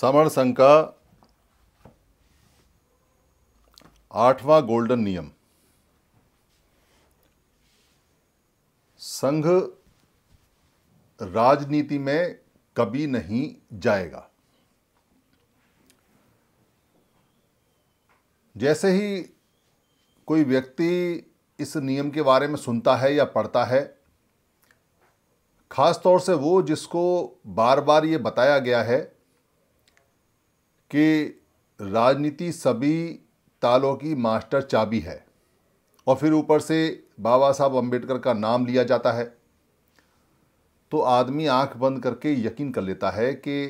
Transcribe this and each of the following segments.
समण संघ का आठवां गोल्डन नियम संघ राजनीति में कभी नहीं जाएगा जैसे ही कोई व्यक्ति इस नियम के बारे में सुनता है या पढ़ता है ख़ास तौर से वो जिसको बार बार ये बताया गया है कि राजनीति सभी तालों की मास्टर चाबी है और फिर ऊपर से बाबा साहब अम्बेडकर का नाम लिया जाता है तो आदमी आंख बंद करके यकीन कर लेता है कि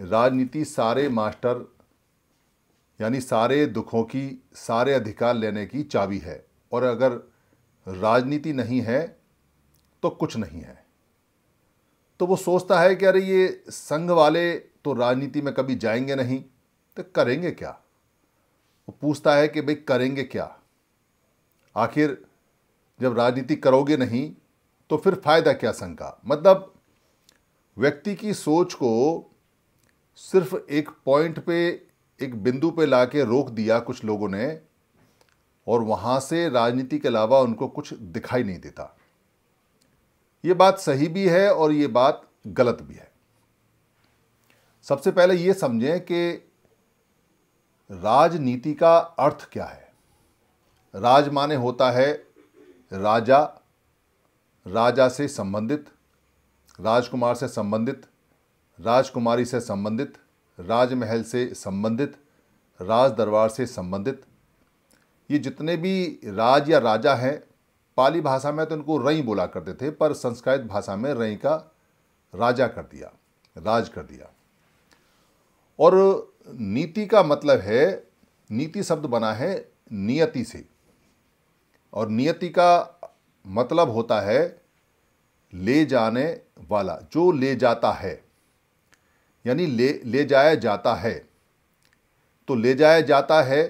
राजनीति सारे मास्टर यानी सारे दुखों की सारे अधिकार लेने की चाबी है और अगर राजनीति नहीं है तो कुछ नहीं है तो वो सोचता है कि अरे ये संघ वाले तो राजनीति में कभी जाएंगे नहीं तो करेंगे क्या वो पूछता है कि भाई करेंगे क्या आखिर जब राजनीति करोगे नहीं तो फिर फायदा क्या संघ का मतलब व्यक्ति की सोच को सिर्फ एक पॉइंट पे एक बिंदु पे ला के रोक दिया कुछ लोगों ने और वहाँ से राजनीति के अलावा उनको कुछ दिखाई नहीं देता ये बात सही भी है और ये बात गलत भी है सबसे पहले ये समझें कि राजनीति का अर्थ क्या है राज माने होता है राजा राजा से संबंधित राजकुमार से संबंधित राजकुमारी से संबंधित राजमहल से संबंधित राज दरबार से संबंधित ये जितने भी राज या राजा हैं पाली भाषा में तो इनको रई बोला करते थे पर संस्कृत भाषा में रई का राजा कर दिया राज कर दिया और नीति का मतलब है नीति शब्द बना है नियति से और नियति का मतलब होता है ले जाने वाला जो ले जाता है यानी ले ले जाया जाता है तो ले जाया जाता है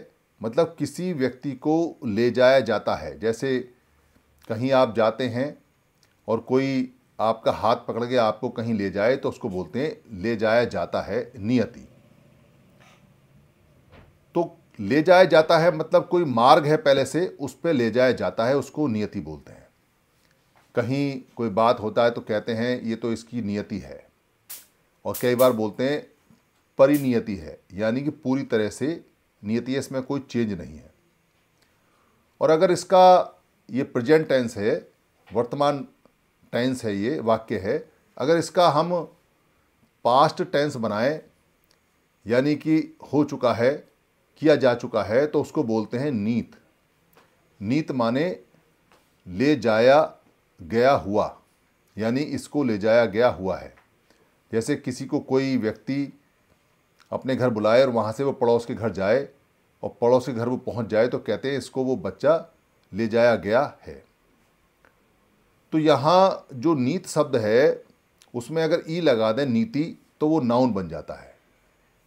मतलब किसी व्यक्ति को ले जाया जाता है जैसे कहीं आप जाते हैं और कोई आपका हाथ पकड़ के आपको कहीं ले जाए तो उसको बोलते हैं ले जाया जाता है नियति तो ले जाया जाता है मतलब कोई मार्ग है पहले से उस पर ले जाया जाता है उसको नियति बोलते हैं कहीं कोई बात होता है तो कहते हैं ये तो इसकी नियति है और कई बार बोलते हैं परिनियति है यानी कि पूरी तरह से नियति इसमें कोई चेंज नहीं है और अगर इसका ये प्रेजेंट टेंस है वर्तमान टेंस है ये वाक्य है अगर इसका हम पास्ट टेंस बनाएं यानी कि हो चुका है किया जा चुका है तो उसको बोलते हैं नीत नीत माने ले जाया गया हुआ यानी इसको ले जाया गया हुआ है जैसे किसी को कोई व्यक्ति अपने घर बुलाए और वहाँ से वो पड़ोस के घर जाए और पड़ोस के घर वो पहुँच जाए तो कहते हैं इसको वो बच्चा ले जाया गया है तो यहाँ जो नीत शब्द है उसमें अगर ई लगा दें नीति तो वो नाउन बन जाता है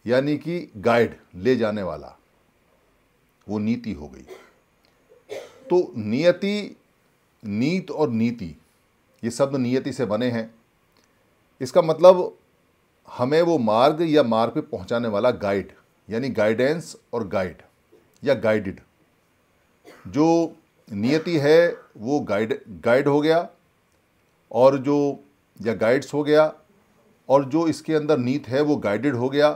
यानी कि गाइड ले जाने वाला वो नीति हो गई तो नियति नीत और नीति ये शब्द नियति से बने हैं इसका मतलब हमें वो मार्ग या मार्ग पे पहुंचाने वाला गाइड यानी गाइडेंस और गाइड या गाइडेड जो नियति है वो गाइड गाइड हो गया और जो या गाइड्स हो गया और जो इसके अंदर नीत है वो गाइडेड हो गया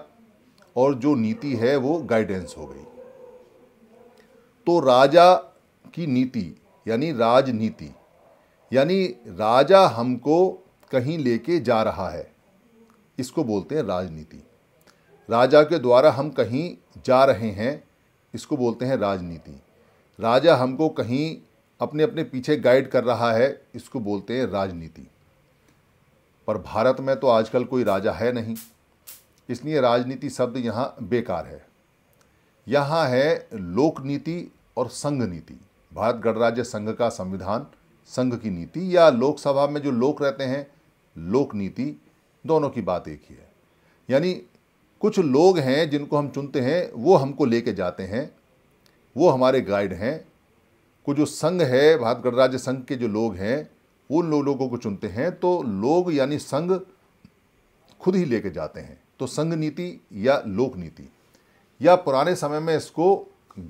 और जो नीति है वो गाइडेंस हो गई तो राजा की नीति यानी राजनीति यानी राजा हमको कहीं लेके जा रहा है इसको बोलते हैं राजनीति राजा के द्वारा हम कहीं जा रहे हैं इसको बोलते हैं राजनीति राजा हमको कहीं अपने अपने पीछे गाइड कर रहा है इसको बोलते हैं राजनीति पर भारत में तो आजकल कोई राजा है नहीं इसलिए राजनीति शब्द यहाँ बेकार है यहाँ है लोक नीति और संघ नीति भारत गणराज्य संघ का संविधान संघ की नीति या लोकसभा में जो लोक रहते हैं लोक नीति दोनों की बात एक ही है यानी कुछ लोग हैं जिनको हम चुनते हैं वो हमको लेके जाते हैं वो हमारे गाइड हैं को जो संघ है भारत गणराज्य संघ के जो लोग हैं उन लो, लोगों को चुनते हैं तो लोग यानी संघ खुद ही लेके जाते हैं तो संघ नीति या लोक नीति या पुराने समय में इसको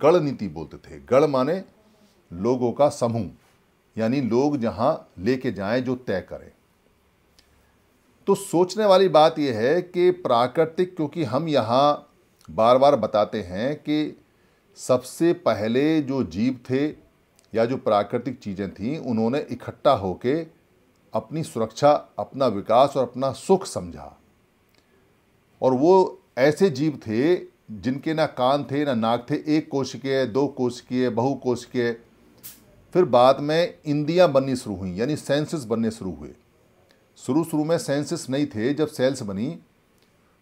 गढ़ नीति बोलते थे गढ़ माने लोगों का समूह यानी लोग जहाँ लेके जाएं जो तय करें तो सोचने वाली बात यह है कि प्राकृतिक क्योंकि हम यहाँ बार बार बताते हैं कि सबसे पहले जो जीव थे या जो प्राकृतिक चीज़ें थीं उन्होंने इकट्ठा होकर अपनी सुरक्षा अपना विकास और अपना सुख समझा और वो ऐसे जीव थे जिनके ना कान थे ना नाक थे एक कोशिकीय दो कोशिकीय के फिर बाद में इंदियाँ बननी शुरू हुई यानी सेंसेस बनने शुरू हुए शुरू शुरू में सेंसेस नहीं थे जब सेल्स बनी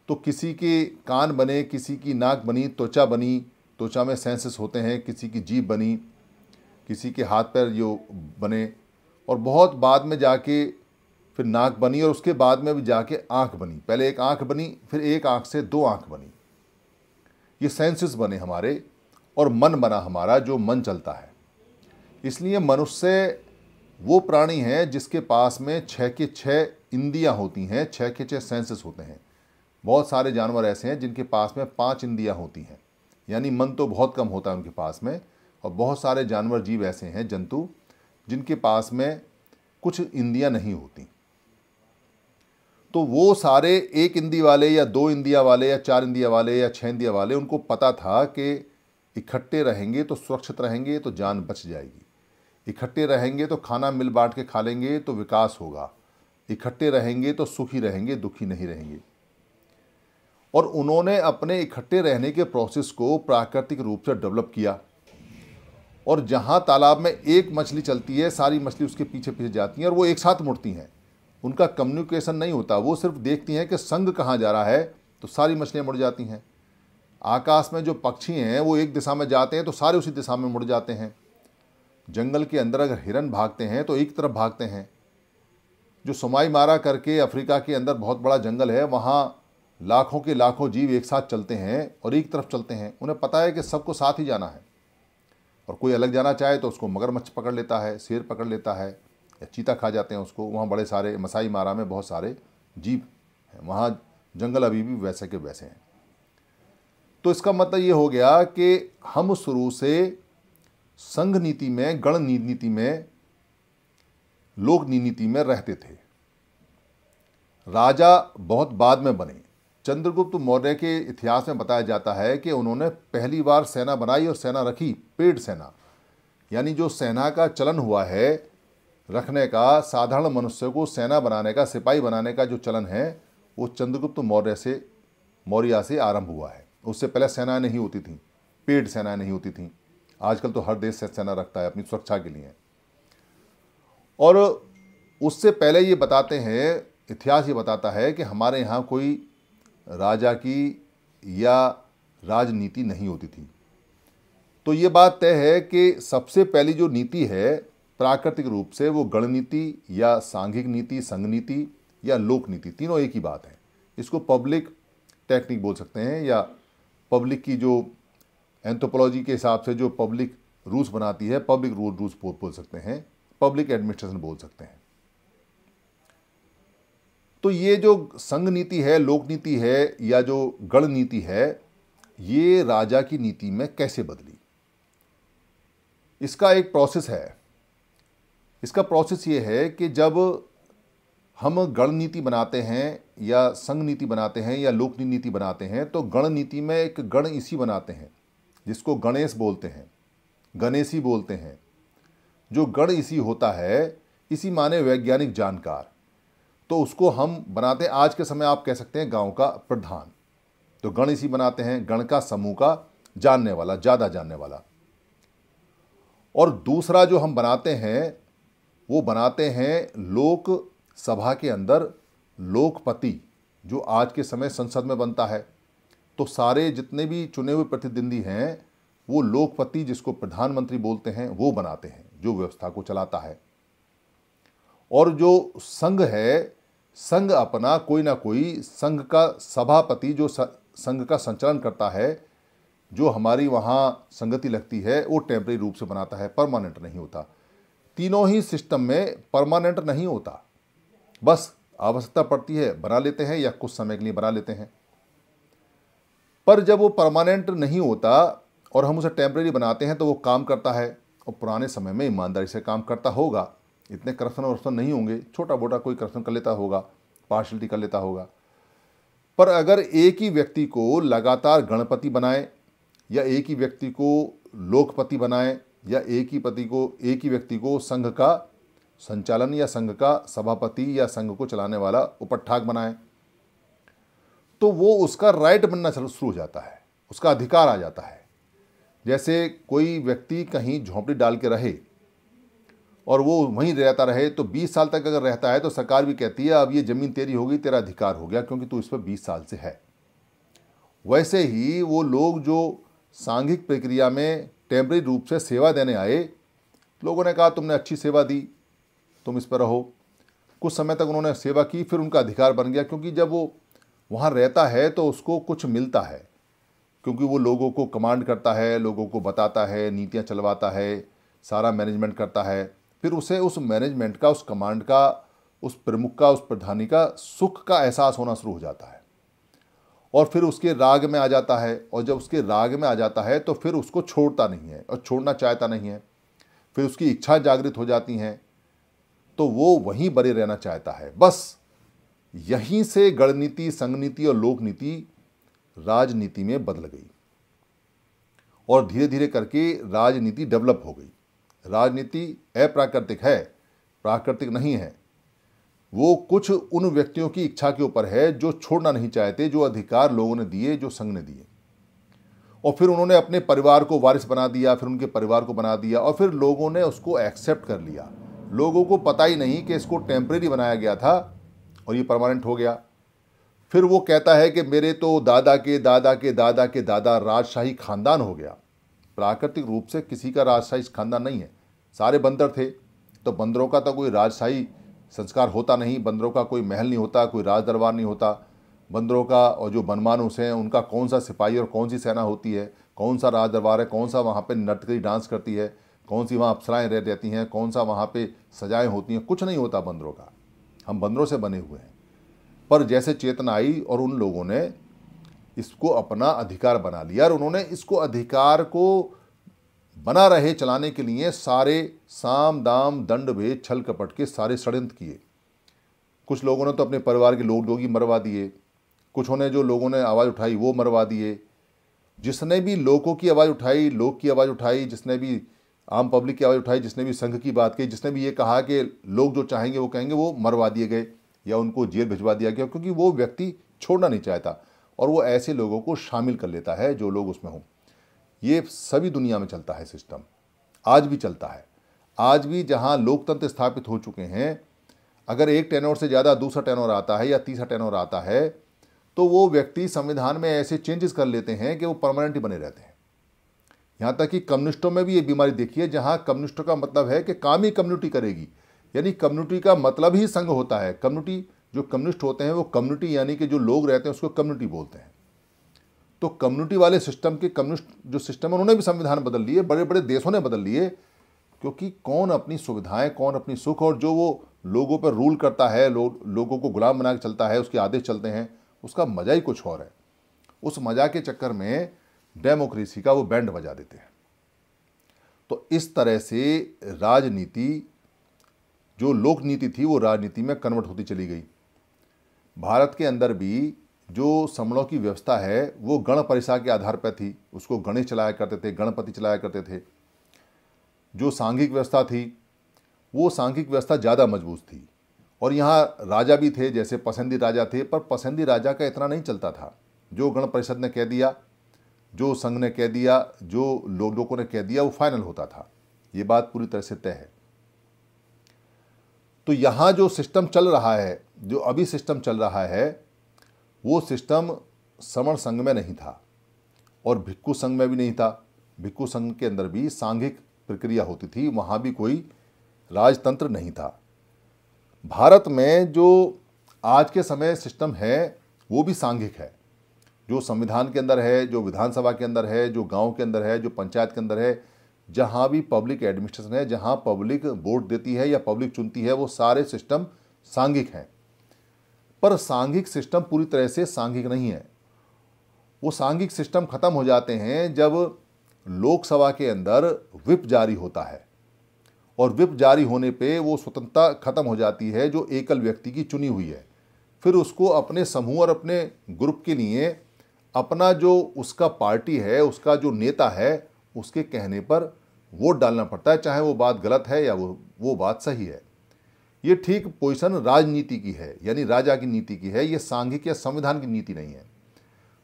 तो किसी के कान बने किसी की नाक बनी त्वचा बनी त्वचा में सेंसेस होते हैं किसी की जीभ बनी किसी के हाथ पैर जो बने और बहुत बाद में जाके फिर नाक बनी और उसके बाद में भी जाके आँख बनी पहले एक आँख बनी फिर एक आँख से दो आँख बनी ये सेंसेस बने हमारे और मन बना हमारा जो मन चलता है इसलिए मनुष्य वो प्राणी है जिसके पास में छः के छः इंदियाँ होती हैं छः के छः सेंसेस होते हैं बहुत सारे जानवर ऐसे हैं जिनके पास में पाँच इंदियाँ होती हैं यानी मन तो बहुत कम होता है उनके पास में और बहुत सारे जानवर जीव ऐसे हैं जंतु जिनके पास में कुछ इंदियाँ नहीं होती तो वो सारे एक इंदी वाले या दो इंदिया वाले या चार इंदिया वाले या छः इंदिया वाले उनको पता था कि इकट्ठे रहेंगे तो सुरक्षित रहेंगे तो जान बच जाएगी इकट्ठे रहेंगे तो खाना मिल बांट के खा लेंगे तो विकास होगा इकट्ठे रहेंगे तो सुखी रहेंगे दुखी नहीं रहेंगे और उन्होंने अपने इकट्ठे रहने के प्रोसेस को प्राकृतिक रूप से डेवलप किया और जहाँ तालाब में एक मछली चलती है सारी मछली उसके पीछे पीछे जाती हैं और वो एक साथ मुड़ती हैं उनका कम्युनिकेशन नहीं होता वो सिर्फ देखती हैं कि संघ कहाँ जा रहा है तो सारी मछलियाँ मुड़ जाती हैं आकाश में जो पक्षी हैं वो एक दिशा में जाते हैं तो सारे उसी दिशा में मुड़ जाते हैं जंगल के अंदर अगर हिरन भागते हैं तो एक तरफ भागते हैं जो सुमाई मारा करके अफ्रीका के अंदर बहुत बड़ा जंगल है वहाँ लाखों के लाखों जीव एक साथ चलते हैं और एक तरफ चलते हैं उन्हें पता है कि सबको साथ ही जाना है और कोई अलग जाना चाहे तो उसको मगरमच्छ पकड़ लेता है शेर पकड़ लेता है या चीता खा जाते हैं उसको वहाँ बड़े सारे मसाई मारा में बहुत सारे जीव हैं वहाँ जंगल अभी भी वैसे के वैसे हैं तो इसका मतलब ये हो गया कि हम शुरू से संघ नीति में गण नीति में लोक नीति में रहते थे राजा बहुत बाद में बने चंद्रगुप्त मौर्य के इतिहास में बताया जाता है कि उन्होंने पहली बार सेना बनाई और सेना रखी पेड़ सेना यानी जो सेना का चलन हुआ है रखने का साधारण मनुष्य को सेना बनाने का सिपाही बनाने का जो चलन है वो चंद्रगुप्त मौर्य से मौर्या से आरंभ हुआ है उससे पहले सेना नहीं होती थी पेड़ सेना नहीं होती थी आजकल तो हर देश से सेना रखता है अपनी सुरक्षा के लिए और उससे पहले ये बताते हैं इतिहास ये बताता है कि हमारे यहाँ कोई राजा की या राजनीति नहीं होती थी तो ये बात तय है कि सबसे पहली जो नीति है प्राकृतिक रूप से वो गणनीति या सांघिक नीति संघ नीति या लोक नीति तीनों एक ही बात है इसको पब्लिक टेक्निक बोल सकते हैं या पब्लिक की जो एंथ्रोपोलॉजी के हिसाब से जो पब्लिक रूल्स बनाती है पब्लिक रूल रूल्स बोल सकते हैं पब्लिक एडमिनिस्ट्रेशन बोल सकते हैं तो ये जो संघ नीति है लोक नीति है या जो गण नीति है ये राजा की नीति में कैसे बदली इसका एक प्रोसेस है इसका प्रोसेस ये है कि जब हम गण नीति बनाते हैं या संघ नीति बनाते हैं या लोक नीति बनाते हैं तो गण नीति में एक गण इसी बनाते हैं जिसको गणेश बोलते हैं गणेशी बोलते हैं जो गण इसी होता है इसी माने वैज्ञानिक जानकार तो उसको हम बनाते हैं आज के समय आप कह सकते हैं गांव का प्रधान तो गण इसी बनाते हैं गण का समूह का जानने वाला ज़्यादा जानने वाला और दूसरा जो हम बनाते हैं वो बनाते हैं लोक सभा के अंदर लोकपति जो आज के समय संसद में बनता है तो सारे जितने भी चुने हुए प्रतिद्वंदी हैं वो लोकपति जिसको प्रधानमंत्री बोलते हैं वो बनाते हैं जो व्यवस्था को चलाता है और जो संघ है संघ अपना कोई ना कोई संघ का सभापति जो संघ का संचालन करता है जो हमारी वहाँ संगति लगती है वो टेम्प्रेरी रूप से बनाता है परमानेंट नहीं होता तीनों ही सिस्टम में परमानेंट नहीं होता बस आवश्यकता पड़ती है बना लेते हैं या कुछ समय के लिए बना लेते हैं पर जब वो परमानेंट नहीं होता और हम उसे टेम्प्रेरी बनाते हैं तो वो काम करता है और पुराने समय में ईमानदारी से काम करता होगा इतने करप्शन वर्प्शन नहीं होंगे छोटा मोटा कोई करप्शन कर लेता होगा पार्शलिटी कर लेता होगा पर अगर एक ही व्यक्ति को लगातार गणपति बनाए या एक ही व्यक्ति को लोकपति बनाए या एक ही पति को एक ही व्यक्ति को संघ का संचालन या संघ का सभापति या संघ को चलाने वाला उपट्ठाक बनाए तो वो उसका राइट बनना शुरू हो जाता है उसका अधिकार आ जाता है जैसे कोई व्यक्ति कहीं झोंपड़ी डाल के रहे और वो वहीं रहता रहे तो 20 साल तक अगर रहता है तो सरकार भी कहती है अब ये ज़मीन तेरी होगी तेरा अधिकार हो गया क्योंकि तू इस पर बीस साल से है वैसे ही वो लोग जो सांघिक प्रक्रिया में टेम्प्रेरी रूप से सेवा देने आए लोगों ने कहा तुमने अच्छी सेवा दी तुम इस पर रहो कुछ समय तक उन्होंने सेवा की फिर उनका अधिकार बन गया क्योंकि जब वो वहाँ रहता है तो उसको कुछ मिलता है क्योंकि वो लोगों को कमांड करता है लोगों को बताता है नीतियाँ चलवाता है सारा मैनेजमेंट करता है फिर उसे उस मैनेजमेंट का उस कमांड का उस प्रमुख का उस प्रधानी का सुख का एहसास होना शुरू हो जाता है और फिर उसके राग में आ जाता है और जब उसके राग में आ जाता है तो फिर उसको छोड़ता नहीं है और छोड़ना चाहता नहीं है फिर उसकी इच्छा जागृत हो जाती हैं तो वो वहीं बने रहना चाहता है बस यहीं से गणनीति संगनीति और लोकनीति राजनीति में बदल गई और धीरे धीरे करके राजनीति डेवलप हो गई राजनीति अप्राकृतिक है प्राकृतिक नहीं है वो कुछ उन व्यक्तियों की इच्छा के ऊपर है जो छोड़ना नहीं चाहते जो अधिकार लोगों ने दिए जो संघ ने दिए और फिर उन्होंने अपने परिवार को वारिस बना दिया फिर उनके परिवार को बना दिया और फिर लोगों ने उसको एक्सेप्ट कर लिया लोगों को पता ही नहीं कि इसको टेम्प्रेरी बनाया गया था और ये परमानेंट हो गया फिर वो कहता है कि मेरे तो दादा के दादा के दादा के दादा राजशाही खानदान हो गया प्राकृतिक रूप से किसी का राजशाही खानदान नहीं है सारे बंदर थे तो बंदरों का तो कोई राजशाही संस्कार होता नहीं बंदरों का कोई महल नहीं होता कोई राज दरबार नहीं होता बंदरों का और जो बनमानुस हैं उनका कौन सा सिपाही और कौन सी सेना होती है कौन सा राज दरबार है कौन सा वहाँ पर नर्तकी डांस करती है कौन सी वहाँ अप्सराएँ रह देती हैं कौन सा वहाँ पे सजाएं होती हैं कुछ नहीं होता बंदरों का हम बंदरों से बने हुए हैं पर जैसे चेतना आई और उन लोगों ने इसको अपना अधिकार बना लिया और उन्होंने इसको अधिकार को बना रहे चलाने के लिए सारे साम दाम दंड भेद छल कपट के सारे षडयंत्र किए कुछ लोगों ने तो अपने परिवार के लोग ही मरवा दिए कुछ ने जो लोगों ने आवाज़ उठाई वो मरवा दिए जिसने भी लोगों की आवाज़ उठाई लोग की आवाज़ उठाई जिसने भी आम पब्लिक की आवाज़ उठाई जिसने भी संघ की बात की जिसने भी ये कहा कि लोग जो चाहेंगे वो कहेंगे वो मरवा दिए गए या उनको जेल भिजवा दिया गया क्योंकि वो व्यक्ति छोड़ना नहीं चाहता और वो ऐसे लोगों को शामिल कर लेता है जो लोग उसमें हों ये सभी दुनिया में चलता है सिस्टम आज भी चलता है आज भी जहाँ लोकतंत्र स्थापित हो चुके हैं अगर एक टेनोर से ज़्यादा दूसरा टेनोर आता है या तीसरा टेनोर आता है तो वो व्यक्ति संविधान में ऐसे चेंजेस कर लेते हैं कि वो परमानेंट बने रहते हैं यहाँ तक कि कम्युनिस्टों में भी ये बीमारी देखी है जहाँ कम्युनिस्टों का मतलब है कि काम ही कम्युनिटी करेगी यानी कम्युनिटी का मतलब ही संघ होता है कम्युनिटी जो कम्युनिस्ट होते हैं वो कम्युनिटी यानी कि जो लोग रहते हैं उसको कम्युनिटी बोलते हैं तो कम्युनिटी वाले सिस्टम के कम्युनिस्ट जो सिस्टम है उन्होंने भी संविधान बदल लिए बड़े बड़े देशों ने बदल लिए क्योंकि कौन अपनी सुविधाएं कौन अपनी सुख और जो वो लोगों पर रूल करता है लो, लोगों को गुलाम बना के चलता है उसके आदेश चलते हैं उसका मज़ा ही कुछ और है उस मज़ा के चक्कर में डेमोक्रेसी का वो बैंड बजा देते हैं तो इस तरह से राजनीति जो लोकनीति थी वो राजनीति में कन्वर्ट होती चली गई भारत के अंदर भी जो समणों की व्यवस्था है वो गण परिसा के आधार पर थी उसको गणेश चलाया करते थे गणपति चलाया करते थे जो सांघिक व्यवस्था थी वो सांघिक व्यवस्था ज़्यादा मजबूत थी और यहाँ राजा भी थे जैसे पसंदी राजा थे पर पसंदी राजा का इतना नहीं चलता था जो गण परिषद ने कह दिया जो संघ ने कह दिया जो लोग लोगों ने कह दिया वो फाइनल होता था ये बात पूरी तरह से तय है तो यहाँ जो सिस्टम चल रहा है जो अभी सिस्टम चल रहा है वो सिस्टम समण संघ में नहीं था और भिक्खु संघ में भी नहीं था भिक्खु संघ के अंदर भी सांघिक प्रक्रिया होती थी वहाँ भी कोई राजतंत्र नहीं था भारत में जो आज के समय सिस्टम है वो भी सांघिक है जो संविधान के अंदर है जो विधानसभा के अंदर है जो गांव के अंदर है जो पंचायत के अंदर है जहाँ भी पब्लिक एडमिनिस्ट्रेशन है जहाँ पब्लिक वोट देती है या पब्लिक चुनती है वो सारे सिस्टम सांघिक हैं पर सांघिक सिस्टम पूरी तरह से सांघिक नहीं है वो सांघिक सिस्टम खत्म हो जाते हैं जब लोकसभा के अंदर विप जारी होता है और विप जारी होने पे वो स्वतंत्रता खत्म हो जाती है जो एकल व्यक्ति की चुनी हुई है फिर उसको अपने समूह और अपने ग्रुप के लिए अपना जो उसका पार्टी है उसका जो नेता है उसके कहने पर वोट डालना पड़ता है चाहे वो बात गलत है या वो वो बात सही है ये ठीक पोजिशन राजनीति की है यानी राजा की नीति की है ये सांघिक या संविधान की नीति नहीं है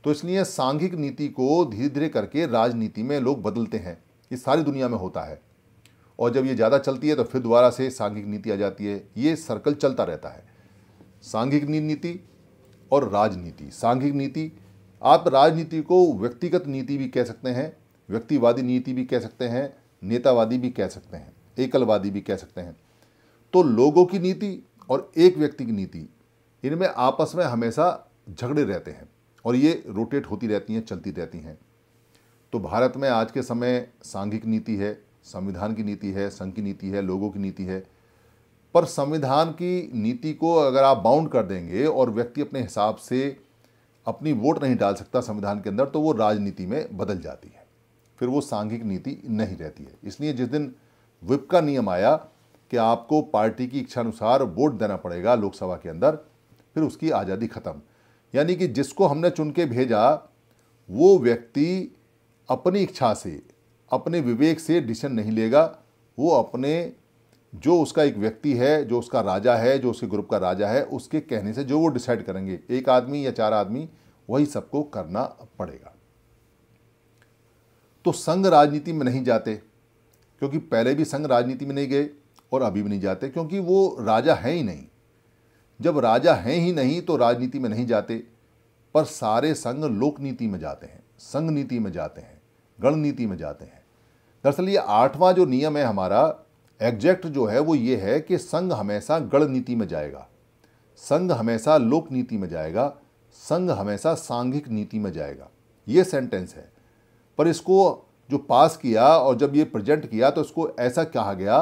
तो इसलिए सांघिक नीति को धीरे धीरे करके राजनीति में लोग बदलते हैं ये सारी दुनिया में होता है और जब ये ज़्यादा चलती है तो फिर दोबारा से सांघिक नीति आ जाती है ये सर्कल चलता रहता है सांघिक नीति और राजनीति सांघिक नीति आप राजनीति को व्यक्तिगत नीति भी कह सकते हैं व्यक्तिवादी नीति भी कह सकते हैं नेतावादी भी कह सकते हैं एकलवादी भी कह सकते हैं तो लोगों की नीति और एक व्यक्ति की नीति इनमें आपस में हमेशा झगड़े रहते हैं और ये रोटेट होती रहती हैं चलती रहती हैं तो भारत में आज के समय सांघिक नीति है संविधान की नीति है संघ की नीति है लोगों की नीति है पर संविधान की नीति को अगर आप बाउंड कर देंगे और व्यक्ति अपने हिसाब से अपनी वोट नहीं डाल सकता संविधान के अंदर तो वो राजनीति में बदल जाती है फिर वो सांघिक नीति नहीं रहती है इसलिए जिस दिन विप का नियम आया कि आपको पार्टी की इच्छानुसार वोट देना पड़ेगा लोकसभा के अंदर फिर उसकी आज़ादी ख़त्म यानी कि जिसको हमने चुन के भेजा वो व्यक्ति अपनी इच्छा से अपने विवेक से डिसीजन नहीं लेगा वो अपने जो उसका एक व्यक्ति है जो उसका राजा है जो उसके ग्रुप का राजा है उसके कहने से जो वो डिसाइड करेंगे एक आदमी या चार आदमी वही सबको करना पड़ेगा तो संघ राजनीति में नहीं जाते क्योंकि पहले भी संघ राजनीति में नहीं गए और अभी भी नहीं जाते क्योंकि वो राजा हैं ही नहीं जब राजा हैं ही नहीं तो राजनीति में नहीं जाते पर सारे संघ लोक नीति में जाते हैं संघ नीति में जाते हैं गणनीति में जाते हैं दरअसल ये आठवां जो नियम है हमारा एग्जैक्ट जो है वो ये है कि संघ हमेशा गणनीति में जाएगा संघ हमेशा लोक नीति में जाएगा संघ हमेशा सांघिक नीति में जाएगा ये सेंटेंस है पर इसको जो पास किया और जब ये प्रेजेंट किया तो इसको ऐसा कहा गया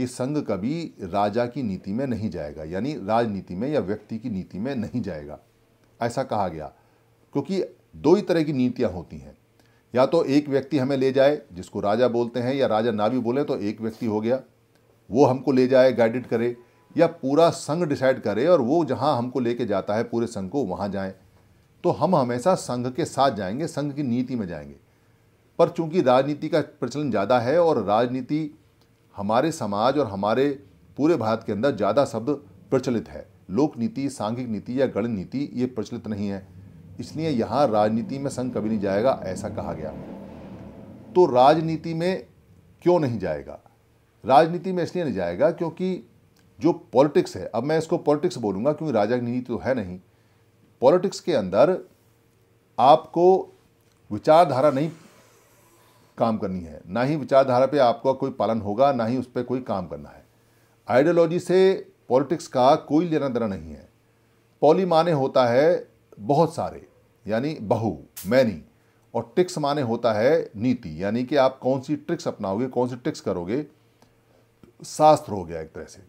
कि संघ कभी राजा की नीति में नहीं जाएगा यानी राजनीति में या व्यक्ति की नीति में नहीं जाएगा ऐसा कहा गया क्योंकि दो ही तरह की नीतियाँ होती हैं या तो एक व्यक्ति हमें ले जाए जिसको राजा बोलते हैं या राजा ना भी बोले तो एक व्यक्ति हो गया वो हमको ले जाए गाइडेड करे या पूरा संघ डिसाइड करे और वो जहाँ हमको लेके जाता है पूरे संघ को वहाँ जाएँ तो हम हमेशा संघ के साथ जाएंगे संघ की नीति में जाएंगे पर चूंकि राजनीति का प्रचलन ज़्यादा है और राजनीति हमारे समाज और हमारे पूरे भारत के अंदर ज़्यादा शब्द प्रचलित है लोक नीति सांघिक नीति या गण नीति ये प्रचलित नहीं है इसलिए यहाँ राजनीति में संघ कभी नहीं जाएगा ऐसा कहा गया तो राजनीति में क्यों नहीं जाएगा राजनीति में इसलिए नहीं जाएगा क्योंकि जो पॉलिटिक्स है अब मैं इसको पॉलिटिक्स बोलूँगा क्योंकि राजनीति तो है नहीं पॉलिटिक्स के अंदर आपको विचारधारा नहीं काम करनी है ना ही विचारधारा पे आपका कोई पालन होगा ना ही उस पर कोई काम करना है आइडियोलॉजी से पॉलिटिक्स का कोई लेना देना नहीं है पॉली माने होता है बहुत सारे यानी बहु मैनी और ट्रिक्स माने होता है नीति यानी कि आप कौन सी ट्रिक्स अपनाओगे कौन सी ट्रिक्स करोगे शास्त्र हो गया एक तरह से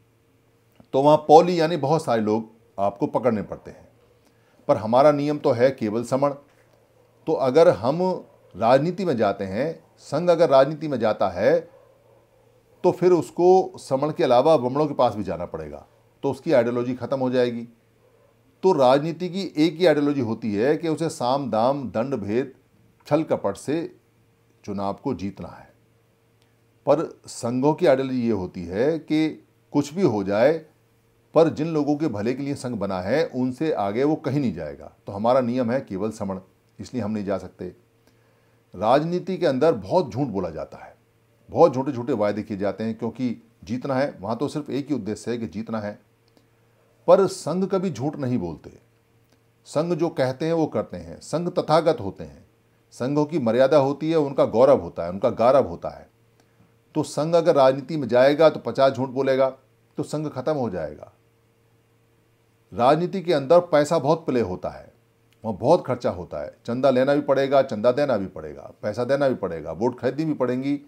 तो वहाँ पॉली यानी बहुत सारे लोग आपको पकड़ने पड़ते हैं पर हमारा नियम तो है केवल समण तो अगर हम राजनीति में जाते हैं संघ अगर राजनीति में जाता है तो फिर उसको समण के अलावा बमड़ों के पास भी जाना पड़ेगा तो उसकी आइडियोलॉजी ख़त्म हो जाएगी तो राजनीति की एक ही आइडियोलॉजी होती है कि उसे साम दाम दंड भेद छल कपट से चुनाव को जीतना है पर संघों की आइडियोलॉजी ये होती है कि कुछ भी हो जाए पर जिन लोगों के भले के लिए संघ बना है उनसे आगे वो कहीं नहीं जाएगा तो हमारा नियम है केवल समण इसलिए हम नहीं जा सकते राजनीति के अंदर बहुत झूठ बोला जाता है बहुत छोटे छोटे वायदे किए जाते हैं क्योंकि जीतना है वहाँ तो सिर्फ एक ही उद्देश्य है कि जीतना है पर संघ कभी झूठ नहीं बोलते संघ जो कहते हैं वो करते हैं संघ तथागत होते हैं संघों की मर्यादा होती है उनका गौरव होता है उनका गौरव होता है तो संघ अगर राजनीति में जाएगा तो पचास झूठ बोलेगा तो संघ खत्म हो जाएगा राजनीति के अंदर पैसा बहुत प्ले होता है वहाँ बहुत खर्चा होता है चंदा लेना भी पड़ेगा चंदा देना भी पड़ेगा पैसा देना भी पड़ेगा वोट खरीदनी भी पड़ेंगी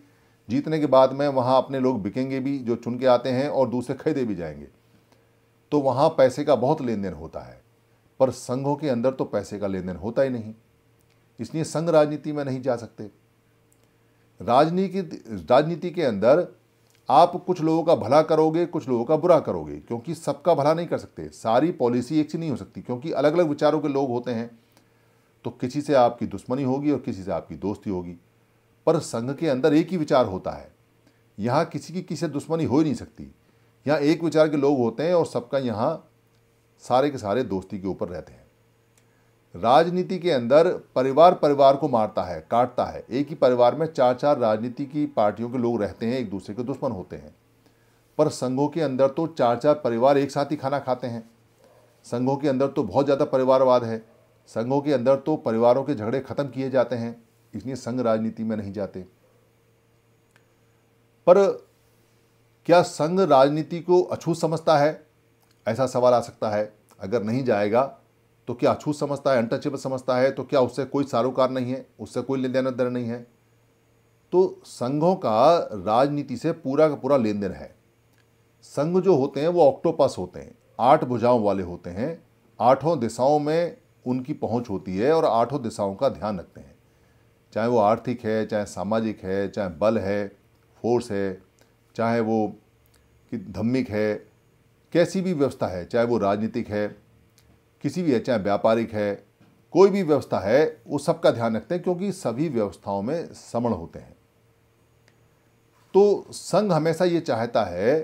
जीतने के बाद में वहाँ अपने लोग बिकेंगे भी जो चुन के आते हैं और दूसरे खरीदे भी जाएंगे तो वहाँ पैसे का बहुत लेन देन होता है पर संघों के अंदर तो पैसे का लेन देन होता ही नहीं इसलिए संघ राजनीति में नहीं जा सकते राजनीति राजनीति के अंदर आप कुछ लोगों का भला करोगे कुछ लोगों का बुरा करोगे क्योंकि सबका भला नहीं कर सकते सारी पॉलिसी एक सी नहीं हो सकती क्योंकि अलग अलग विचारों के लोग होते हैं तो किसी से आपकी दुश्मनी होगी और किसी से आपकी दोस्ती होगी पर संघ के अंदर एक ही विचार होता है यहाँ किसी की किसी से दुश्मनी हो ही नहीं सकती यहाँ एक विचार के लोग होते हैं और सबका यहाँ सारे के सारे दोस्ती के ऊपर रहते हैं राजनीति के अंदर परिवार परिवार को मारता है काटता है एक ही परिवार में चार चार राजनीति की पार्टियों के लोग रहते हैं एक दूसरे के दुश्मन होते हैं पर संघों के अंदर तो चार चार परिवार एक साथ ही खाना खाते हैं संघों के अंदर तो बहुत ज़्यादा परिवारवाद है संघों के अंदर तो परिवारों के झगड़े खत्म किए जाते हैं इसलिए संघ राजनीति में नहीं जाते पर क्या संघ राजनीति को अछूत समझता है ऐसा सवाल आ सकता है अगर नहीं जाएगा तो क्या अछूत समझता है अनटचेबल समझता है तो क्या उससे कोई सारोकार नहीं है उससे कोई लेन देन दर नहीं है तो संघों का राजनीति से पूरा का पूरा लेन देन है संघ जो होते हैं वो ऑक्टोपस होते हैं आठ भुजाओं वाले होते हैं आठों दिशाओं में उनकी पहुंच होती है और आठों दिशाओं का ध्यान रखते हैं चाहे वो आर्थिक है चाहे सामाजिक है चाहे बल है फोर्स है चाहे वो कि धम्मिक है कैसी भी व्यवस्था है चाहे वो राजनीतिक है किसी भी चाहे अच्छा व्यापारिक है कोई भी व्यवस्था है वो सबका ध्यान रखते हैं क्योंकि सभी व्यवस्थाओं में समण होते हैं तो संघ हमेशा ये चाहता है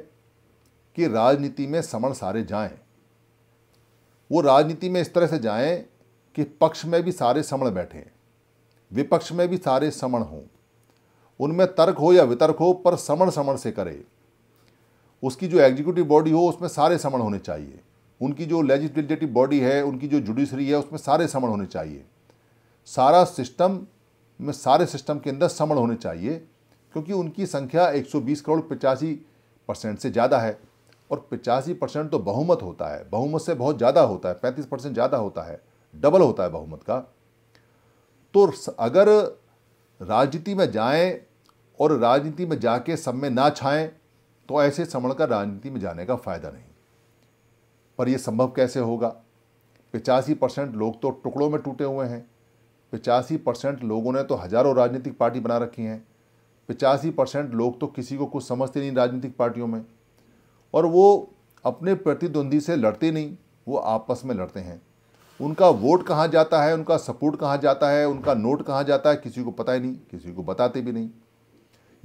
कि राजनीति में समण सारे जाएं वो राजनीति में इस तरह से जाएं कि पक्ष में भी सारे समण बैठें विपक्ष में भी सारे समण हों उनमें तर्क हो या वितर्क हो पर समण समण से करे उसकी जो एग्जीक्यूटिव बॉडी हो उसमें सारे समण होने चाहिए उनकी जो लेजिस्लेटिव बॉडी है उनकी जो जुडिशरी है उसमें सारे समण होने चाहिए सारा सिस्टम में सारे सिस्टम के अंदर समण होने चाहिए क्योंकि उनकी संख्या 120 करोड़ पचासी परसेंट से ज़्यादा है और पचासी परसेंट तो बहुमत होता है बहुमत से बहुत ज़्यादा होता है पैंतीस परसेंट ज़्यादा होता है डबल होता है बहुमत का तो अगर राजनीति में जाएं और राजनीति में जाके सब में ना छाएं तो ऐसे समण का राजनीति में जाने का फ़ायदा नहीं पर यह संभव कैसे होगा पिचासी परसेंट लोग तो टुकड़ों में टूटे हुए हैं पिचासी परसेंट लोगों ने तो हजारों राजनीतिक पार्टी बना रखी हैं पिचासी परसेंट लोग तो किसी को कुछ समझते नहीं राजनीतिक पार्टियों में और वो अपने प्रतिद्वंदी से लड़ते नहीं वो आपस में लड़ते हैं उनका वोट कहाँ जाता है उनका सपोर्ट कहाँ जाता है उनका नोट कहाँ जाता है किसी को पता ही नहीं किसी को बताते भी नहीं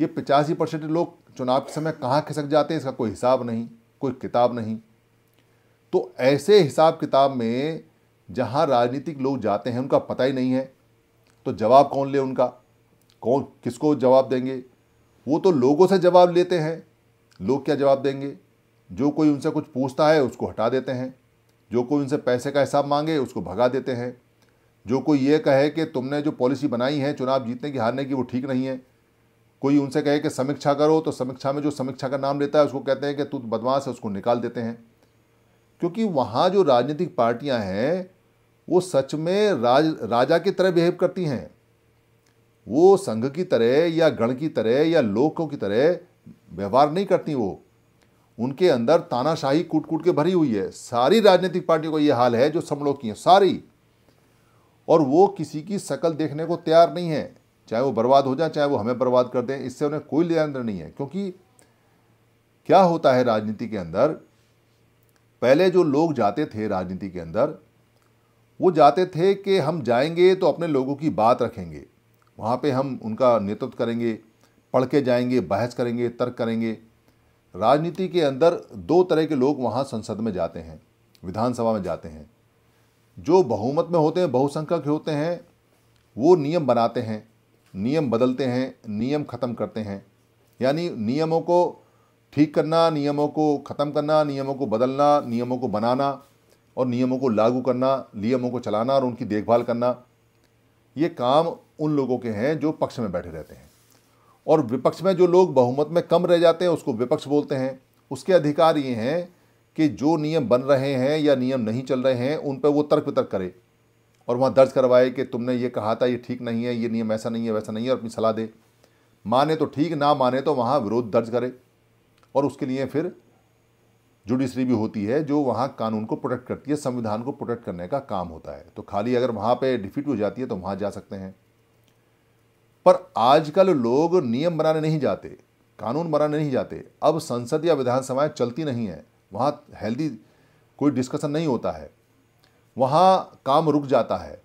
ये पिचासी परसेंट लोग चुनाव के समय कहाँ खिसक जाते हैं इसका कोई हिसाब नहीं कोई किताब नहीं तो ऐसे हिसाब किताब में जहाँ राजनीतिक लोग जाते हैं उनका पता ही नहीं है तो जवाब कौन ले उनका कौन किसको जवाब देंगे वो तो लोगों से जवाब लेते हैं लोग क्या जवाब देंगे जो कोई उनसे कुछ पूछता है उसको हटा देते हैं जो कोई उनसे पैसे का हिसाब मांगे उसको भगा देते हैं जो कोई ये कहे कि तुमने जो पॉलिसी बनाई है चुनाव जीतने की हारने की वो ठीक नहीं है कोई उनसे कहे कि समीक्षा करो तो समीक्षा में जो समीक्षा का नाम लेता है उसको कहते हैं कि तू बदमाश है उसको निकाल देते हैं क्योंकि वहाँ जो राजनीतिक पार्टियाँ हैं वो सच में राज राजा की तरह बिहेव करती हैं वो संघ की तरह या गण की तरह या लोकों की तरह व्यवहार नहीं करती वो उनके अंदर तानाशाही कूट कूट के भरी हुई है सारी राजनीतिक पार्टियों का ये हाल है जो समलों की हैं सारी और वो किसी की शकल देखने को तैयार नहीं है चाहे वो बर्बाद हो जाए चाहे वो हमें बर्बाद कर दें इससे उन्हें कोई लेन नहीं है क्योंकि क्या होता है राजनीति के अंदर पहले जो लोग जाते थे राजनीति के अंदर वो जाते थे कि हम जाएंगे तो अपने लोगों की बात रखेंगे वहाँ पे हम उनका नेतृत्व करेंगे पढ़ के जाएंगे बहस करेंगे तर्क करेंगे राजनीति के अंदर दो तरह के लोग वहाँ संसद में जाते हैं विधानसभा में जाते हैं जो बहुमत में होते हैं बहुसंख्यक होते हैं वो नियम बनाते हैं नियम बदलते हैं नियम ख़त्म करते हैं यानी नियमों को ठीक करना नियमों को ख़त्म करना नियमों को बदलना नियमों को बनाना और नियमों को लागू करना नियमों को चलाना और उनकी देखभाल करना ये काम उन लोगों के हैं जो पक्ष में बैठे रहते हैं और विपक्ष में जो लोग बहुमत में कम रह जाते हैं उसको विपक्ष बोलते हैं उसके अधिकार ये हैं कि जो नियम बन रहे हैं या नियम नहीं चल रहे हैं उन पर वो तर्क वितर्क करे और वहाँ दर्ज करवाए कि तुमने ये कहा था ये ठीक नहीं है ये नियम ऐसा नहीं है वैसा नहीं है और अपनी सलाह दे माने तो ठीक ना माने तो वहाँ विरोध दर्ज करे और उसके लिए फिर जुडिशरी भी होती है जो वहाँ कानून को प्रोटेक्ट करती है संविधान को प्रोटेक्ट करने का काम होता है तो खाली अगर वहाँ पे डिफीट हो जाती है तो वहाँ जा सकते हैं पर आजकल लोग नियम बनाने नहीं जाते कानून बनाने नहीं जाते अब संसद या विधानसभाएं चलती नहीं हैं वहाँ हेल्दी कोई डिस्कशन नहीं होता है वहाँ काम रुक जाता है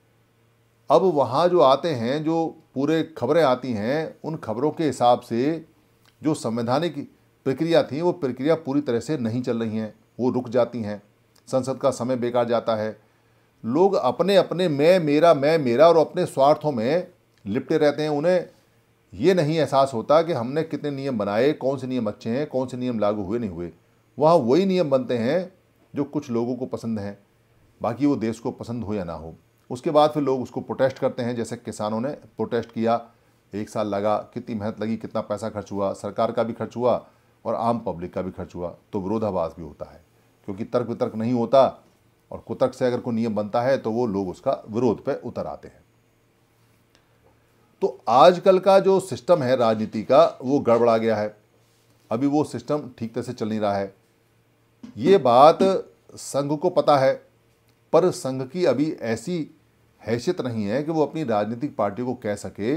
अब वहाँ जो आते हैं जो पूरे खबरें आती हैं उन खबरों के हिसाब से जो संवैधानिक प्रक्रिया थी वो प्रक्रिया पूरी तरह से नहीं चल रही हैं वो रुक जाती हैं संसद का समय बेकार जाता है लोग अपने अपने मैं मेरा मैं मेरा और अपने स्वार्थों में लिपटे रहते हैं उन्हें ये नहीं एहसास होता कि हमने कितने नियम बनाए कौन से नियम अच्छे हैं कौन से नियम लागू हुए नहीं हुए वहाँ वही नियम बनते हैं जो कुछ लोगों को पसंद हैं बाकी वो देश को पसंद हो या ना हो उसके बाद फिर लोग उसको प्रोटेस्ट करते हैं जैसे किसानों ने प्रोटेस्ट किया एक साल लगा कितनी मेहनत लगी कितना पैसा खर्च हुआ सरकार का भी खर्च हुआ और आम पब्लिक का भी खर्च हुआ तो विरोधाभास भी होता है क्योंकि तर्क वितर्क नहीं होता और कुतर्क से अगर कोई नियम बनता है तो वो लोग उसका विरोध पर उतर आते हैं तो आजकल का जो सिस्टम है राजनीति का वो गड़बड़ा गया है अभी वो सिस्टम ठीक तरह से चल नहीं रहा है ये बात संघ को पता है पर संघ की अभी ऐसी हैसियत नहीं है कि वो अपनी राजनीतिक पार्टी को कह सके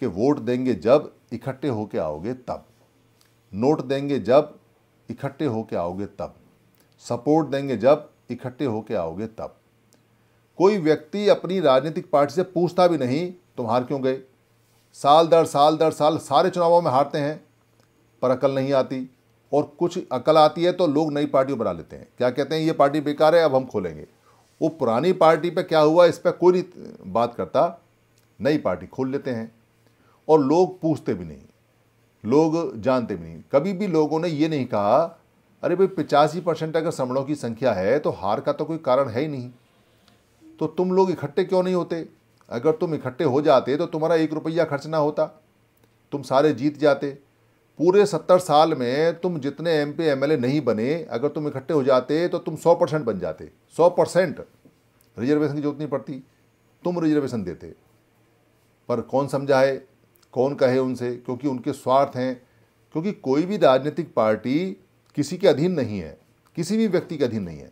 कि वोट देंगे जब इकट्ठे होके आओगे तब नोट देंगे जब इकट्ठे होके आओगे तब सपोर्ट देंगे जब इकट्ठे होके आओगे तब कोई व्यक्ति अपनी राजनीतिक पार्टी से पूछता भी नहीं तुम तो हार क्यों गए साल दर साल दर साल सारे चुनावों में हारते हैं पर अकल नहीं आती और कुछ अकल आती है तो लोग नई पार्टियों बना लेते हैं क्या कहते हैं ये पार्टी बेकार है अब हम खोलेंगे वो पुरानी पार्टी पे क्या हुआ इस पर कोई नहीं बात करता नई पार्टी खोल लेते हैं और लोग पूछते भी नहीं लोग जानते भी नहीं कभी भी लोगों ने ये नहीं कहा अरे भाई पिचासी परसेंट अगर समणों की संख्या है तो हार का तो कोई कारण है ही नहीं तो तुम लोग इकट्ठे क्यों नहीं होते अगर तुम इकट्ठे हो जाते तो तुम्हारा एक रुपया खर्च ना होता तुम सारे जीत जाते पूरे सत्तर साल में तुम जितने एम पी एम नहीं बने अगर तुम इकट्ठे हो जाते तो तुम सौ परसेंट बन जाते सौ परसेंट रिजर्वेशन की जरूरत नहीं पड़ती तुम रिजर्वेशन देते पर कौन समझाए कौन कहे उनसे क्योंकि उनके स्वार्थ हैं क्योंकि कोई भी राजनीतिक पार्टी किसी के अधीन नहीं है किसी भी व्यक्ति के अधीन नहीं है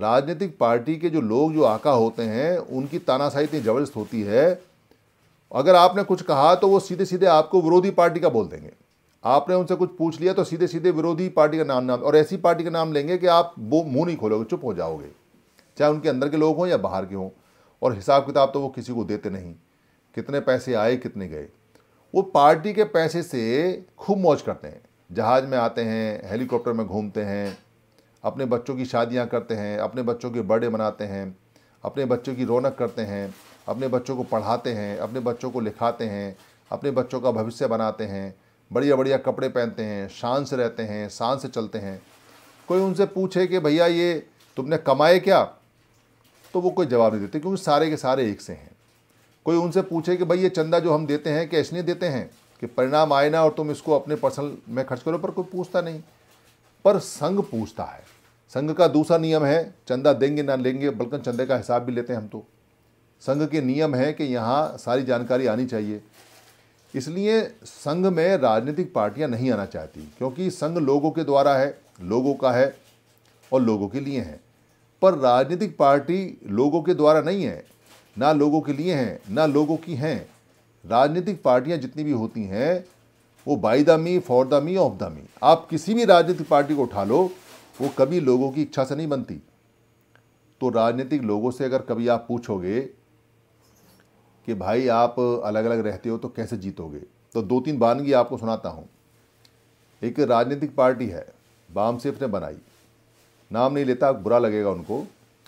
राजनीतिक पार्टी के जो लोग जो आका होते हैं उनकी तानाशाही इतनी जबरदस्त होती है अगर आपने कुछ कहा तो वो सीधे सीधे आपको विरोधी पार्टी का बोल देंगे आपने उनसे कुछ पूछ लिया तो सीधे सीधे विरोधी पार्टी का नाम नाम और ऐसी पार्टी का नाम लेंगे कि आप वो मुंह नहीं खोलोगे चुप हो जाओगे चाहे उनके अंदर के लोग हों या बाहर के हों और हिसाब किताब तो वो किसी को देते नहीं कितने पैसे आए कितने गए वो पार्टी के पैसे से खूब मौज करते हैं जहाज़ में आते हैं हेलीकॉप्टर में घूमते हैं अपने बच्चों की शादियां करते हैं अपने बच्चों के बर्थडे मनाते हैं अपने बच्चों की रौनक करते हैं अपने बच्चों को पढ़ाते हैं अपने बच्चों को लिखाते हैं अपने बच्चों का भविष्य बनाते हैं बढ़िया बढ़िया कपड़े पहनते हैं शान से रहते हैं शान से चलते हैं कोई उनसे पूछे कि भैया ये तुमने कमाए क्या तो वो कोई जवाब नहीं देते क्योंकि सारे के सारे एक से हैं कोई उनसे पूछे कि भाई ये चंदा जो हम देते हैं क्या इसलिए देते हैं कि परिणाम आए ना और तुम इसको अपने पर्सनल में खर्च करो पर कोई पूछता नहीं पर संघ पूछता है संघ का दूसरा नियम है चंदा देंगे ना लेंगे बल्कि चंदे का हिसाब भी लेते हैं हम तो संघ के नियम है कि यहाँ सारी जानकारी आनी चाहिए इसलिए संघ में राजनीतिक पार्टियाँ नहीं आना चाहती क्योंकि संघ लोगों के द्वारा है लोगों का है और लोगों के लिए है पर राजनीतिक पार्टी लोगों के द्वारा नहीं है ना लोगों के लिए हैं ना लोगों की हैं राजनीतिक पार्टियां जितनी भी होती हैं वो by the me for the me of the me आप किसी भी राजनीतिक पार्टी को उठा लो वो कभी लोगों की इच्छा से नहीं बनती तो राजनीतिक लोगों से अगर कभी आप पूछोगे कि भाई आप अलग अलग रहते हो तो कैसे जीतोगे तो दो तीन वानगी आपको सुनाता हूँ एक राजनीतिक पार्टी है सेफ ने बनाई नाम नहीं लेता बुरा लगेगा उनको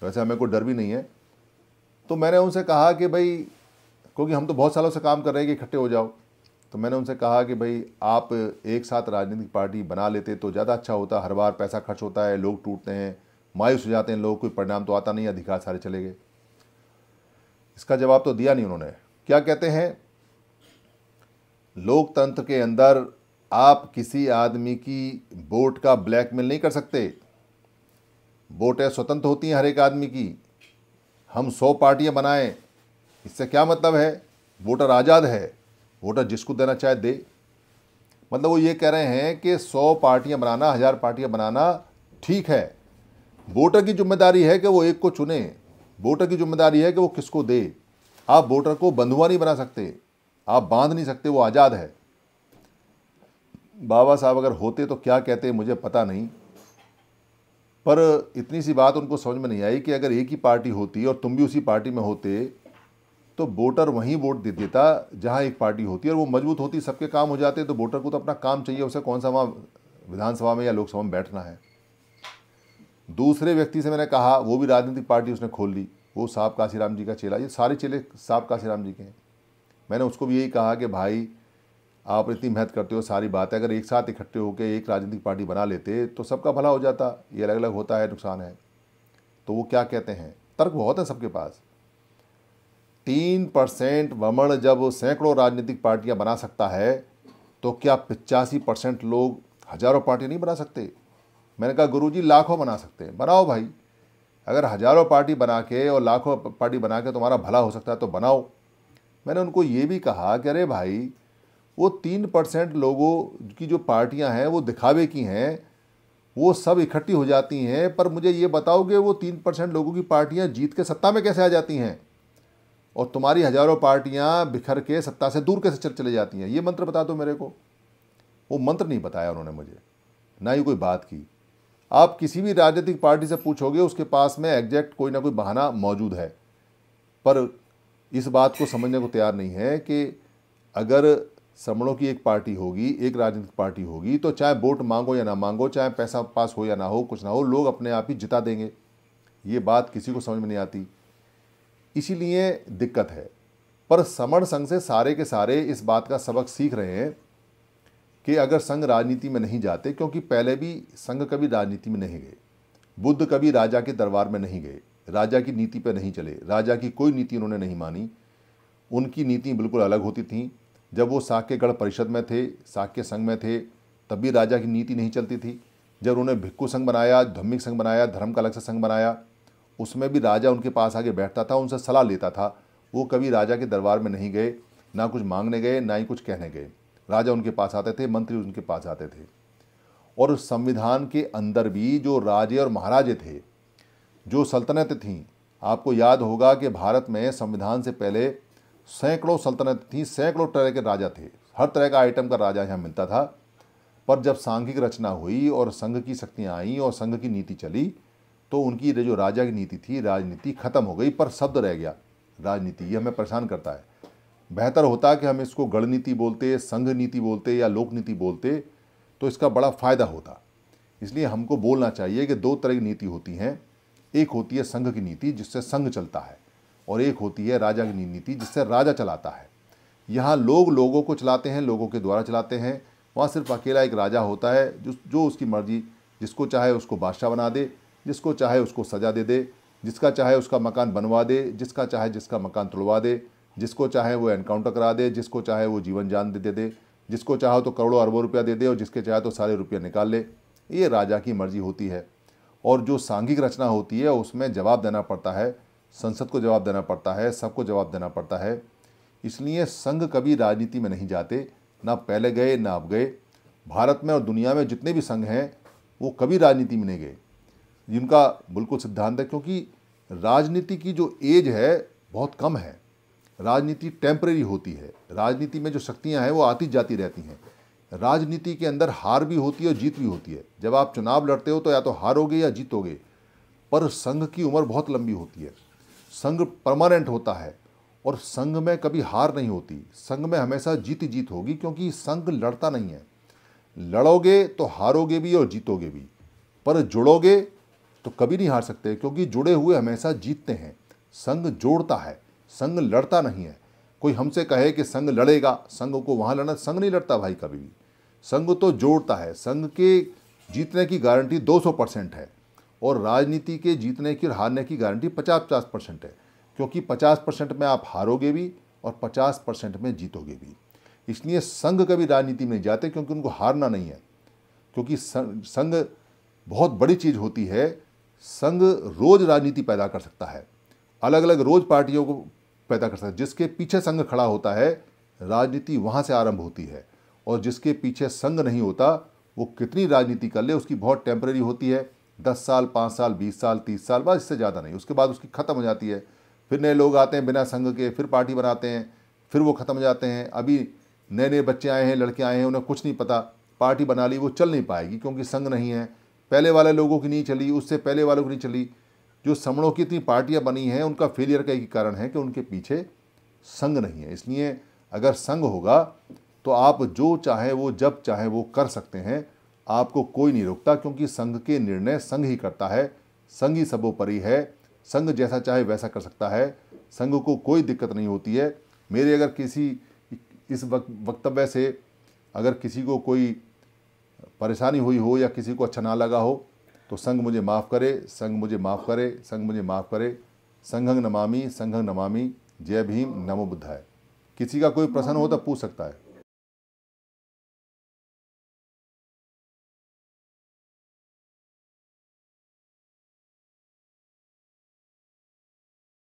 वैसे हमें कोई डर भी नहीं है तो मैंने उनसे कहा कि भाई क्योंकि हम तो बहुत सालों से काम कर रहे हैं कि इकट्ठे हो जाओ तो मैंने उनसे कहा कि भाई आप एक साथ राजनीतिक पार्टी बना लेते तो ज़्यादा अच्छा होता हर बार पैसा खर्च होता है लोग टूटते हैं मायूस हो जाते हैं लोग कोई परिणाम तो आता नहीं अधिकार सारे चले गए इसका जवाब तो दिया नहीं उन्होंने क्या कहते हैं लोकतंत्र के अंदर आप किसी आदमी की वोट का ब्लैकमेल नहीं कर सकते वोटें स्वतंत्र होती हैं हर एक आदमी की हम सौ पार्टियाँ बनाएं इससे क्या मतलब है वोटर आज़ाद है वोटर जिसको देना चाहे दे मतलब वो ये कह रहे हैं कि सौ पार्टियाँ बनाना हज़ार पार्टियाँ बनाना ठीक है वोटर की जिम्मेदारी है कि वो एक को चुने वोटर की जिम्मेदारी है कि वो किसको दे आप वोटर को बंधुआ नहीं बना सकते आप बांध नहीं सकते वो आज़ाद है बाबा साहब अगर होते तो क्या कहते मुझे पता नहीं पर इतनी सी बात उनको समझ में नहीं आई कि अगर एक ही पार्टी होती और तुम भी उसी पार्टी में होते तो वोटर वहीं वोट दे देता जहाँ एक पार्टी होती और वो मजबूत होती सबके काम हो जाते तो वोटर को तो अपना काम चाहिए उसे कौन सा वहाँ विधानसभा में या लोकसभा में बैठना है दूसरे व्यक्ति से मैंने कहा वो भी राजनीतिक पार्टी उसने खोल ली वो साहब काशीराम जी का चेला ये सारे चेले साहब काशीराम जी के हैं मैंने उसको भी यही कहा कि भाई आप इतनी मेहनत करते हो सारी बात है अगर एक साथ इकट्ठे होकर एक राजनीतिक पार्टी बना लेते तो सबका भला हो जाता ये अलग अलग होता है नुकसान है तो वो क्या कहते हैं तर्क बहुत है सबके पास तीन परसेंट वमण जब सैकड़ों राजनीतिक पार्टियां बना सकता है तो क्या पिचासी परसेंट लोग हज़ारों पार्टी नहीं बना सकते मैंने कहा गुरु लाखों बना सकते हैं बनाओ भाई अगर हज़ारों पार्टी बना के और लाखों पार्टी बना के तुम्हारा भला हो सकता है तो बनाओ मैंने उनको ये भी कहा कि अरे भाई वो तीन परसेंट लोगों की जो पार्टियां हैं वो दिखावे की हैं वो सब इकट्ठी हो जाती हैं पर मुझे ये बताओगे वो तीन परसेंट लोगों की पार्टियां जीत के सत्ता में कैसे आ जाती हैं और तुम्हारी हज़ारों पार्टियां बिखर के सत्ता से दूर कैसे चल चले जाती हैं ये मंत्र बता दो मेरे को वो मंत्र नहीं बताया उन्होंने मुझे ना ही कोई बात की आप किसी भी राजनीतिक पार्टी से पूछोगे उसके पास में एग्जैक्ट कोई ना कोई बहाना मौजूद है पर इस बात को समझने को तैयार नहीं है कि अगर समणों की एक पार्टी होगी एक राजनीतिक पार्टी होगी तो चाहे वोट मांगो या ना मांगो चाहे पैसा पास हो या ना हो कुछ ना हो लोग अपने आप ही जिता देंगे ये बात किसी को समझ में नहीं आती इसीलिए दिक्कत है पर समण संघ से सारे के सारे इस बात का सबक सीख रहे हैं कि अगर संघ राजनीति में नहीं जाते क्योंकि पहले भी संघ कभी राजनीति में नहीं गए बुद्ध कभी राजा के दरबार में नहीं गए राजा की नीति पर नहीं चले राजा की कोई नीति उन्होंने नहीं मानी उनकी नीति बिल्कुल अलग होती थी जब वो साक्य गढ़ परिषद में थे साक्य संघ में थे तब भी राजा की नीति नहीं चलती थी जब उन्होंने भिक्खु संघ बनाया धम्मिक संघ बनाया धर्म का अलग से संघ बनाया उसमें भी राजा उनके पास आके बैठता था उनसे सलाह लेता था वो कभी राजा के दरबार में नहीं गए ना कुछ मांगने गए ना ही कुछ कहने गए राजा उनके पास आते थे मंत्री उनके पास आते थे और उस संविधान के अंदर भी जो राजे और महाराजे थे जो सल्तनत थीं आपको याद होगा कि भारत में संविधान से पहले सैकड़ों सल्तनत थी सैकड़ों तरह के राजा थे हर तरह का आइटम का राजा यहाँ मिलता था पर जब सांघिक रचना हुई और संघ की शक्तियाँ आईं और संघ की नीति चली तो उनकी जो राजा की नीति थी राजनीति खत्म हो गई पर शब्द रह गया राजनीति ये हमें परेशान करता है बेहतर होता कि हम इसको गणनीति बोलते संघ नीति बोलते या लोक नीति बोलते तो इसका बड़ा फ़ायदा होता इसलिए हमको बोलना चाहिए कि दो तरह की नीति होती हैं एक होती है संघ की नीति जिससे संघ चलता है और एक होती है राजाग्नि नीति जिससे राजा चलाता है यहाँ लोग लोगों को चलाते हैं लोगों के द्वारा चलाते हैं वहाँ सिर्फ अकेला एक राजा होता है जो जो उसकी मर्जी जिसको चाहे उसको बादशाह बना दे जिसको चाहे उसको सज़ा दे दे जिसका चाहे उसका मकान बनवा दे जिसका चाहे जिसका मकान तुड़वा दे जिसको चाहे वो एनकाउंटर करा दे जिसको चाहे वो जीवन जान दे दे दे जिसको चाहो तो करोड़ों अरबों रुपया दे दे और जिसके चाहे तो सारे रुपया निकाल ले ये राजा की मर्जी होती है और जो सांघिक रचना होती है उसमें जवाब देना पड़ता है संसद को जवाब देना पड़ता है सबको जवाब देना पड़ता है इसलिए संघ कभी राजनीति में नहीं जाते ना पहले गए ना अब गए भारत में और दुनिया में जितने भी संघ हैं वो कभी राजनीति में नहीं गए जिनका बिल्कुल सिद्धांत है क्योंकि राजनीति की जो एज है बहुत कम है राजनीति टेम्प्रेरी होती है राजनीति में जो शक्तियाँ हैं वो आती जाती रहती हैं राजनीति के अंदर हार भी होती है और जीत भी होती है जब आप चुनाव लड़ते हो तो या तो हारोगे या जीतोगे पर संघ की उम्र बहुत लंबी होती है संघ परमानेंट होता है और संघ में कभी हार नहीं होती संघ में हमेशा जीत जीत होगी क्योंकि संघ लड़ता नहीं है लड़ोगे तो हारोगे भी और जीतोगे भी पर जुड़ोगे तो कभी नहीं हार सकते क्योंकि जुड़े हुए हमेशा जीतते हैं संघ जोड़ता है संघ लड़ता नहीं है कोई हमसे कहे कि संघ लड़ेगा संघ को वहाँ लड़ना संघ नहीं लड़ता भाई कभी भी संघ तो जोड़ता है संघ के जीतने की गारंटी 200 परसेंट है और राजनीति के जीतने की और हारने की गारंटी पचास पचास परसेंट है क्योंकि पचास परसेंट में आप हारोगे भी और पचास परसेंट में जीतोगे भी इसलिए संघ कभी राजनीति में नहीं जाते क्योंकि उनको हारना नहीं है क्योंकि संघ बहुत बड़ी चीज़ होती है संघ रोज राजनीति पैदा कर सकता है अलग अलग रोज पार्टियों को पैदा कर सकता है जिसके पीछे संघ खड़ा होता है राजनीति वहाँ से आरंभ होती है और जिसके पीछे संघ नहीं होता वो कितनी राजनीति कर ले उसकी बहुत टेम्प्रेरी होती है दस साल पाँच साल बीस साल तीस साल बस इससे ज़्यादा नहीं उसके बाद उसकी ख़त्म हो जाती है फिर नए लोग आते हैं बिना संघ के फिर पार्टी बनाते हैं फिर वो ख़त्म हो जाते हैं अभी नए नए बच्चे आए हैं लड़के आए हैं उन्हें कुछ नहीं पता पार्टी बना ली वो चल नहीं पाएगी क्योंकि संघ नहीं है पहले वाले लोगों की नहीं चली उससे पहले वालों की नहीं चली जो समणों की इतनी पार्टियाँ बनी हैं उनका फेलियर का एक कारण है कि उनके पीछे संघ नहीं है इसलिए अगर संघ होगा तो आप जो चाहें वो जब चाहे वो कर सकते हैं आपको कोई नहीं रोकता क्योंकि संघ के निर्णय संघ ही करता है संघ ही सर्वोपरि है संघ जैसा चाहे वैसा कर सकता है संघ को कोई दिक्कत नहीं होती है मेरे अगर किसी इस वक्तव्य से अगर किसी को कोई परेशानी हुई हो या किसी को अच्छा ना लगा हो तो संघ मुझे माफ़ करे संघ मुझे माफ़ करे संघ मुझे माफ़ करे संघंग नमामि संघंग नमामि जय भीम नमो बुद्धाय किसी का कोई प्रश्न हो तो पूछ सकता है